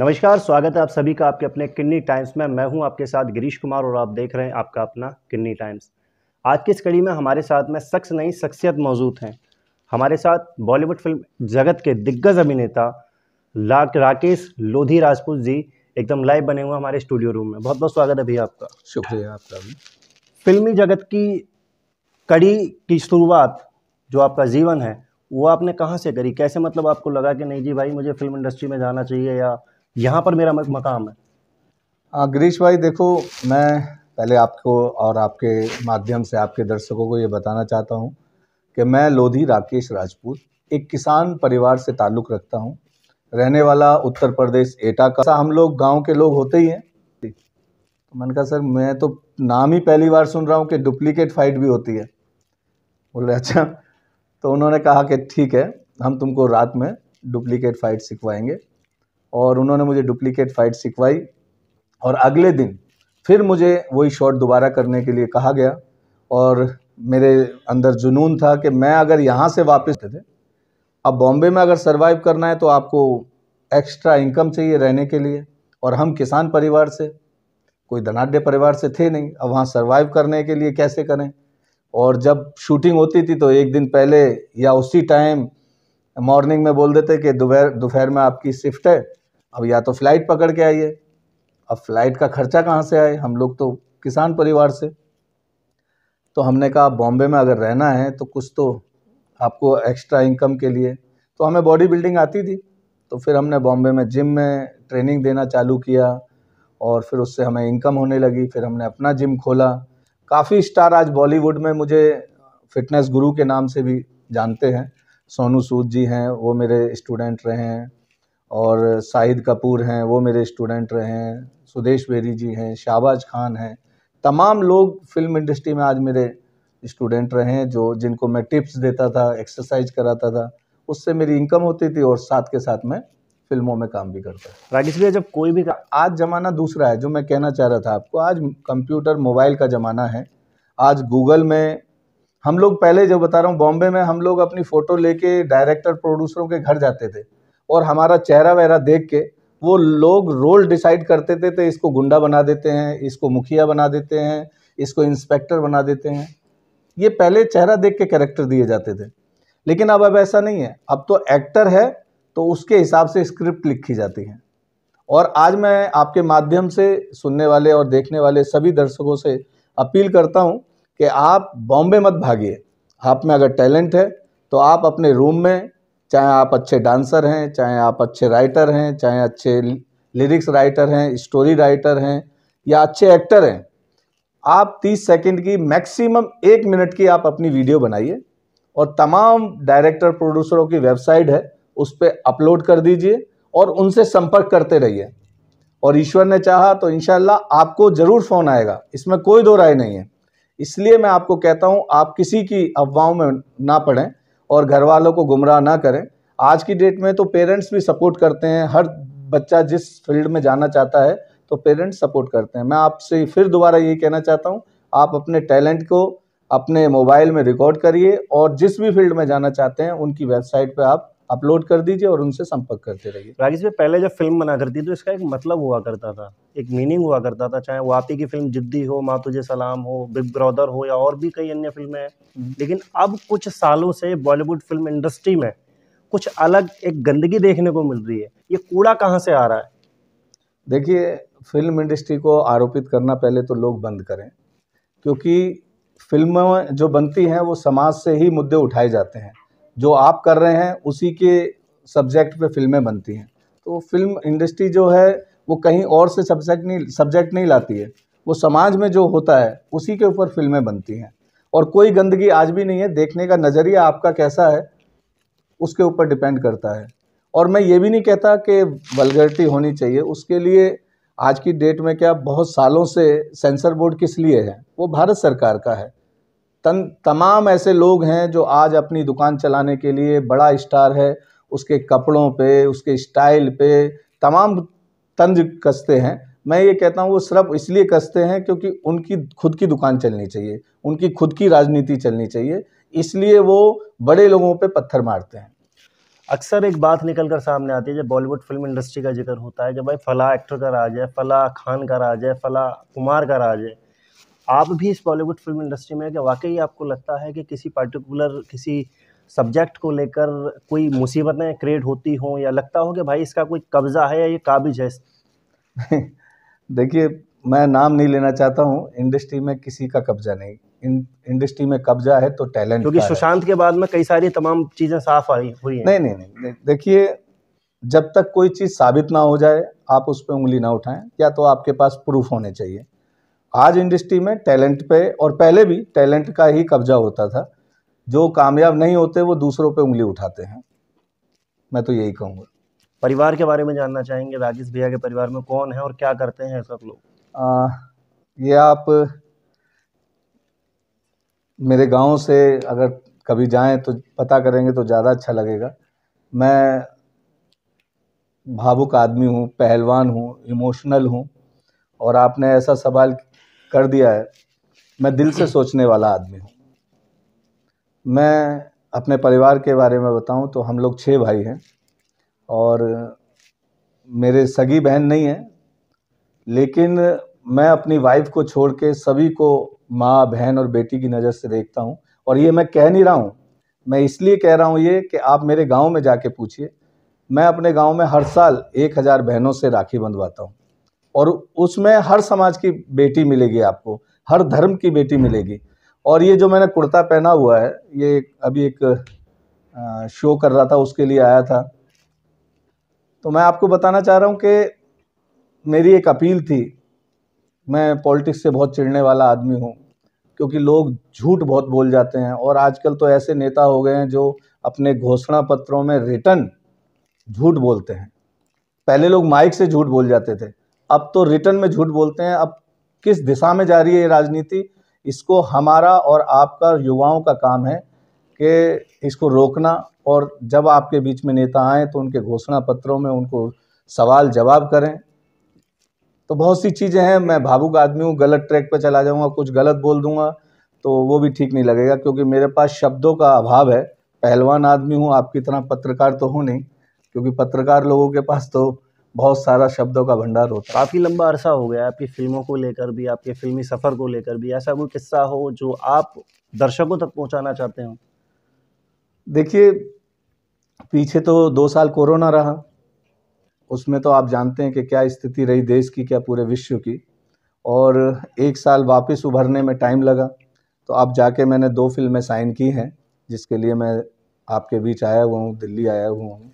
नमस्कार स्वागत है आप सभी का आपके अपने किन्नी टाइम्स में मैं हूं आपके साथ गिरीश कुमार और आप देख रहे हैं आपका अपना किन्नी टाइम्स आज की इस कड़ी में हमारे साथ में शख्स नई शख्सियत मौजूद हैं हमारे साथ बॉलीवुड फिल्म जगत के दिग्गज अभिनेता ला राकेश लोधी राजपूत जी एकदम लाइव बने हुए हमारे स्टूडियो रूम में बहुत बहुत स्वागत है भैया आपका शुक्रिया आपका भी फिल्मी जगत की कड़ी की शुरुआत जो आपका जीवन है वो आपने कहाँ से करी कैसे मतलब आपको लगा कि नहीं जी भाई मुझे फिल्म इंडस्ट्री में जाना चाहिए या यहाँ पर मेरा मकाम है हाँ, गिरीश भाई देखो मैं पहले आपको और आपके माध्यम से आपके दर्शकों को ये बताना चाहता हूँ कि मैं लोधी राकेश राजपूत एक किसान परिवार से ताल्लुक़ रखता हूँ रहने वाला उत्तर प्रदेश एटा का हम लोग गांव के लोग होते ही हैं तो मैंने कहा सर मैं तो नाम ही पहली बार सुन रहा हूँ कि डुप्लीकेट फाइट भी होती है बोल रहे अच्छा तो उन्होंने कहा कि ठीक है हम तुमको रात में डुप्लीकेट फाइट सिखवाएंगे और उन्होंने मुझे डुप्लीकेट फाइट सिखवाई और अगले दिन फिर मुझे वही शॉट दोबारा करने के लिए कहा गया और मेरे अंदर जुनून था कि मैं अगर यहाँ से वापस थे अब बॉम्बे में अगर सर्वाइव करना है तो आपको एक्स्ट्रा इनकम चाहिए रहने के लिए और हम किसान परिवार से कोई धनाढ़ परिवार से थे नहीं अब वहाँ सर्वाइव करने के लिए कैसे करें और जब शूटिंग होती थी तो एक दिन पहले या उसी टाइम मॉर्निंग में बोल देते कि दोपहर दोपहर में आपकी शिफ्ट है अब या तो फ्लाइट पकड़ के आइए अब फ्लाइट का खर्चा कहाँ से आए हम लोग तो किसान परिवार से तो हमने कहा बॉम्बे में अगर रहना है तो कुछ तो आपको एक्स्ट्रा इनकम के लिए तो हमें बॉडी बिल्डिंग आती थी तो फिर हमने बॉम्बे में जिम में ट्रेनिंग देना चालू किया और फिर उससे हमें इनकम होने लगी फिर हमने अपना जिम खोला काफ़ी स्टार आज बॉलीवुड में मुझे फिटनेस गुरु के नाम से भी जानते हैं सोनू सूद जी हैं वो मेरे स्टूडेंट रहे हैं और साहिद कपूर हैं वो मेरे स्टूडेंट रहे हैं सुदेश बेरी जी हैं शाहबाज खान हैं तमाम लोग फिल्म इंडस्ट्री में आज मेरे स्टूडेंट रहे हैं जो जिनको मैं टिप्स देता था एक्सरसाइज कराता था उससे मेरी इनकम होती थी और साथ के साथ मैं फिल्मों में काम भी करता राजेश भैया जब कोई भी आज ज़माना दूसरा है जो मैं कहना चाह रहा था आपको आज कंप्यूटर मोबाइल का ज़माना है आज गूगल में हम लोग पहले जो बता रहा हूँ बॉम्बे में हम लोग अपनी फ़ोटो लेके डायरेक्टर प्रोड्यूसरों के घर जाते थे और हमारा चेहरा वहरा देख के वो लोग रोल डिसाइड करते थे तो इसको गुंडा बना देते हैं इसको मुखिया बना देते हैं इसको इंस्पेक्टर बना देते हैं ये पहले चेहरा देख के करेक्टर दिए जाते थे लेकिन अब अब ऐसा नहीं है अब तो एक्टर है तो उसके हिसाब से स्क्रिप्ट लिखी जाती है और आज मैं आपके माध्यम से सुनने वाले और देखने वाले सभी दर्शकों से अपील करता हूँ कि आप बॉम्बे मत भागिए आप में अगर टैलेंट है तो आप अपने रूम में चाहे आप अच्छे डांसर हैं चाहे आप अच्छे राइटर हैं चाहे अच्छे लिरिक्स राइटर हैं स्टोरी राइटर हैं या अच्छे एक्टर हैं आप 30 सेकंड की मैक्सिमम एक मिनट की आप अपनी वीडियो बनाइए और तमाम डायरेक्टर प्रोड्यूसरों की वेबसाइट है उस पर अपलोड कर दीजिए और उनसे संपर्क करते रहिए और ईश्वर ने चाहा तो इन आपको ज़रूर फ़ोन आएगा इसमें कोई दो राय नहीं है इसलिए मैं आपको कहता हूँ आप किसी की अफवाहों में ना पढ़ें और घर वालों को गुमराह ना करें आज की डेट में तो पेरेंट्स भी सपोर्ट करते हैं हर बच्चा जिस फील्ड में जाना चाहता है तो पेरेंट्स सपोर्ट करते हैं मैं आपसे फिर दोबारा ये कहना चाहता हूँ आप अपने टैलेंट को अपने मोबाइल में रिकॉर्ड करिए और जिस भी फील्ड में जाना चाहते हैं उनकी वेबसाइट पर आप अपलोड कर दीजिए और उनसे संपर्क करते रहिए राकेश भाई पहले जब फिल्म बना करती तो इसका एक मतलब हुआ करता था एक मीनिंग हुआ करता था चाहे वो वापी की फिल्म जिद्दी हो माँ तुझे सलाम हो बिग ब्रदर हो या और भी कई अन्य फिल्में हैं हम्म। लेकिन अब कुछ सालों से बॉलीवुड फिल्म इंडस्ट्री में कुछ अलग एक गंदगी देखने को मिल रही है ये कूड़ा कहाँ से आ रहा है देखिए फिल्म इंडस्ट्री को आरोपित करना पहले तो लोग बंद करें क्योंकि फिल्म जो बनती हैं वो समाज से ही मुद्दे उठाए जाते हैं जो आप कर रहे हैं उसी के सब्जेक्ट पे फिल्में बनती हैं तो फिल्म इंडस्ट्री जो है वो कहीं और से सब्जेक्ट नहीं सब्जेक्ट नहीं लाती है वो समाज में जो होता है उसी के ऊपर फिल्में बनती हैं और कोई गंदगी आज भी नहीं है देखने का नज़रिया आपका कैसा है उसके ऊपर डिपेंड करता है और मैं ये भी नहीं कहता कि वलगरिटी होनी चाहिए उसके लिए आज की डेट में क्या बहुत सालों से सेंसर बोर्ड किस लिए है वो भारत सरकार का है तन तमाम ऐसे लोग हैं जो आज अपनी दुकान चलाने के लिए बड़ा स्टार है उसके कपड़ों पे उसके स्टाइल पे तमाम तंज कसते हैं मैं ये कहता हूँ वो सिर्फ इसलिए कसते हैं क्योंकि उनकी खुद की दुकान चलनी चाहिए उनकी खुद की राजनीति चलनी चाहिए इसलिए वो बड़े लोगों पे पत्थर मारते हैं अक्सर एक बात निकल कर सामने आती है जब बॉलीवुड फिल्म इंडस्ट्री का जिक्र होता है कि भाई फ़ला एक्टर का राज है फ़ला खान का राज है फ़ला कुमार का राज है आप भी इस बॉलीवुड फिल्म इंडस्ट्री में क्या वाकई आपको लगता है कि किसी पर्टिकुलर किसी सब्जेक्ट को लेकर कोई मुसीबतें क्रिएट होती हों या लगता हो कि भाई इसका कोई कब्जा है या ये काबिज है देखिए मैं नाम नहीं लेना चाहता हूँ इंडस्ट्री में किसी का कब्जा नहीं इन इंडस्ट्री में कब्जा है तो टैलेंट क्योंकि सुशांत के बाद में कई सारी तमाम चीज़ें साफ आई हुई नहीं नहीं नहीं देखिए जब तक कोई चीज़ साबित ना हो जाए आप उस पर उंगली ना उठाएं या तो आपके पास प्रूफ होने चाहिए आज इंडस्ट्री में टैलेंट पे और पहले भी टैलेंट का ही कब्जा होता था जो कामयाब नहीं होते वो दूसरों पे उंगली उठाते हैं मैं तो यही कहूँगा परिवार के बारे में जानना चाहेंगे राजेश भैया के परिवार में कौन है और क्या करते हैं सब लोग ये आप मेरे गांव से अगर कभी जाएं तो पता करेंगे तो ज़्यादा अच्छा लगेगा मैं भावुक आदमी हूँ पहलवान हूँ इमोशनल हूँ और आपने ऐसा सवाल कर दिया है मैं दिल से सोचने वाला आदमी हूँ मैं अपने परिवार के बारे में बताऊँ तो हम लोग छः भाई हैं और मेरे सगी बहन नहीं हैं लेकिन मैं अपनी वाइफ को छोड़ के सभी को माँ बहन और बेटी की नज़र से देखता हूँ और ये मैं कह नहीं रहा हूँ मैं इसलिए कह रहा हूँ ये कि आप मेरे गांव में जाके पूछिए मैं अपने गांव में हर साल एक हज़ार बहनों से राखी बंधवाता हूँ और उसमें हर समाज की बेटी मिलेगी आपको हर धर्म की बेटी मिलेगी और ये जो मैंने कुर्ता पहना हुआ है ये अभी एक शो कर रहा था उसके लिए आया था तो मैं आपको बताना चाह रहा हूँ कि मेरी एक अपील थी मैं पॉलिटिक्स से बहुत चिढ़ने वाला आदमी हूँ क्योंकि लोग झूठ बहुत बोल जाते हैं और आजकल तो ऐसे नेता हो गए हैं जो अपने घोषणा पत्रों में रिटर्न झूठ बोलते हैं पहले लोग माइक से झूठ बोल जाते थे अब तो रिटर्न में झूठ बोलते हैं अब किस दिशा में जा रही है ये राजनीति इसको हमारा और आपका युवाओं का काम है कि इसको रोकना और जब आपके बीच में नेता आए तो उनके घोषणा पत्रों में उनको सवाल जवाब करें तो बहुत सी चीज़ें हैं मैं भावुक आदमी हूँ गलत ट्रैक पर चला जाऊँगा कुछ गलत बोल दूँगा तो वो भी ठीक नहीं लगेगा क्योंकि मेरे पास शब्दों का अभाव है पहलवान आदमी हूँ आपकी तरह पत्रकार तो हूँ नहीं क्योंकि पत्रकार लोगों के पास तो बहुत सारा शब्दों का भंडार होता है काफ़ी लंबा अरसा हो गया आपकी फ़िल्मों को लेकर भी आपके फ़िल्मी सफ़र को लेकर भी ऐसा कोई किस्सा हो जो आप दर्शकों तक पहुंचाना चाहते हो देखिए पीछे तो दो साल कोरोना रहा उसमें तो आप जानते हैं कि क्या स्थिति रही देश की क्या पूरे विश्व की और एक साल वापस उभरने में टाइम लगा तो आप जाके मैंने दो फिल्में साइन की हैं जिसके लिए मैं आपके बीच आया हुआ हूँ दिल्ली आया हुआ हूँ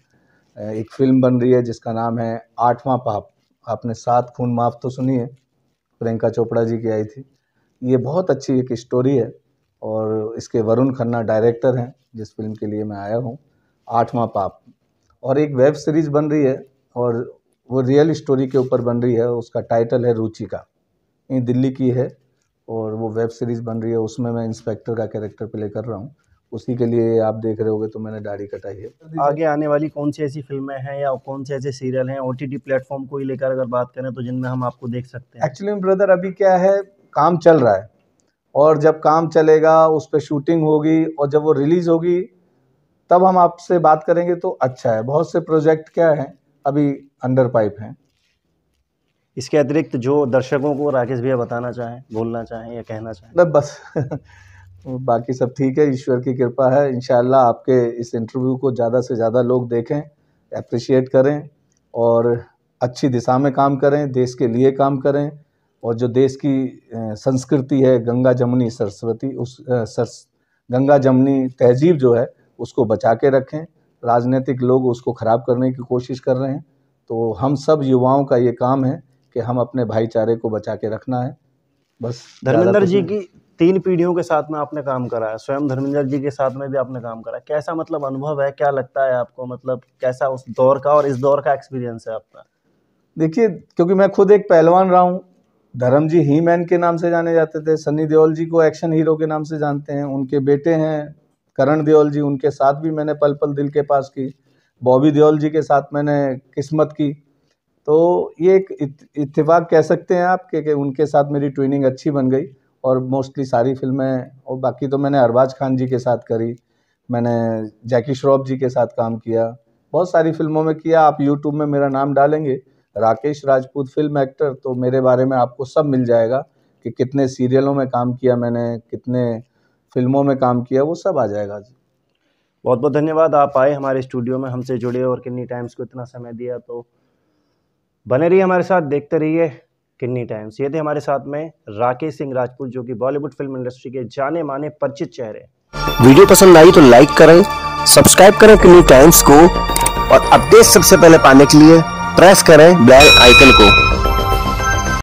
एक फिल्म बन रही है जिसका नाम है आठवां पाप आपने सात खून माफ तो सुनी है प्रियंका चोपड़ा जी की आई थी ये बहुत अच्छी एक स्टोरी है और इसके वरुण खन्ना डायरेक्टर हैं जिस फिल्म के लिए मैं आया हूँ आठवां पाप और एक वेब सीरीज़ बन रही है और वो रियल स्टोरी के ऊपर बन रही है उसका टाइटल है रुचिका ये दिल्ली की है और वो वेब सीरीज़ बन रही है उसमें मैं इंस्पेक्टर का कैरेक्टर प्ले कर रहा हूँ उसी के लिए आप देख रहे होगे तो मैंने दाढ़ी कटाई है आगे आने वाली कौन सी ऐसी फिल्में हैं या कौन से ऐसे सीरियल हैं ओ टी प्लेटफॉर्म को ही लेकर अगर बात करें तो जिनमें हम आपको देख सकते हैं एक्चुअली ब्रदर अभी क्या है काम चल रहा है और जब काम चलेगा उस पर शूटिंग होगी और जब वो रिलीज़ होगी तब हम आपसे बात करेंगे तो अच्छा है बहुत से प्रोजेक्ट क्या है अभी अंडर पाइप हैं इसके अतिरिक्त जो दर्शकों को राकेश भैया बताना चाहें बोलना चाहें या कहना चाहें बस बाकी सब ठीक है ईश्वर की कृपा है इन आपके इस इंटरव्यू को ज़्यादा से ज़्यादा लोग देखें अप्रिशिएट करें और अच्छी दिशा में काम करें देश के लिए काम करें और जो देश की संस्कृति है गंगा जमुनी सरस्वती उस सरस गंगा जमुनी तहजीब जो है उसको बचा के रखें राजनीतिक लोग उसको ख़राब करने की कोशिश कर रहे हैं तो हम सब युवाओं का ये काम है कि हम अपने भाईचारे को बचा के रखना है बस धर्मेंद्र तो जी की तीन पीढ़ियों के साथ में आपने काम करा है स्वयं धर्मेंद्र जी के साथ में भी आपने काम करा है कैसा मतलब अनुभव है क्या लगता है आपको मतलब कैसा उस दौर का और इस दौर का एक्सपीरियंस है आपका देखिए क्योंकि मैं खुद एक पहलवान रहा हूँ धर्म जी ही मैन के नाम से जाने जाते थे सनी देओल जी को एक्शन हीरो के नाम से जानते हैं उनके बेटे हैं करण देओल जी उनके साथ भी मैंने पल पल दिल के पास की बॉबी देओल जी के साथ मैंने किस्मत की तो ये एक इतफाक़ कह सकते हैं आप कि उनके साथ मेरी ट्रेनिंग अच्छी बन गई और मोस्टली सारी फिल्में और बाकी तो मैंने अरबाज खान जी के साथ करी मैंने जैकी श्रॉफ जी के साथ काम किया बहुत सारी फिल्मों में किया आप यूट्यूब में मेरा नाम डालेंगे राकेश राजपूत फिल्म एक्टर तो मेरे बारे में आपको सब मिल जाएगा कि कितने सीरियलों में काम किया मैंने कितने फिल्मों में काम किया वो सब आ जाएगा जी बहुत बहुत धन्यवाद आप आए हमारे स्टूडियो में हमसे जुड़े और किन्नी टाइम्स को इतना समय दिया तो बने रहिए हमारे साथ देखते रहिए किन्नी टाइम्स ये थे हमारे साथ में राकेश सिंह राजपूत जो कि बॉलीवुड फिल्म इंडस्ट्री के जाने माने परिचित चेहरे वीडियो पसंद आई तो लाइक करें सब्सक्राइब करें किन्नी टाइम्स को और अपडेट सबसे पहले पाने के लिए प्रेस करें बेल आइकन को